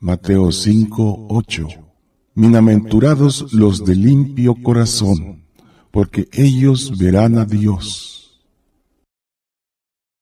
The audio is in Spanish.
Mateo 5, 8. Bienaventurados los de limpio corazón, porque ellos verán a Dios.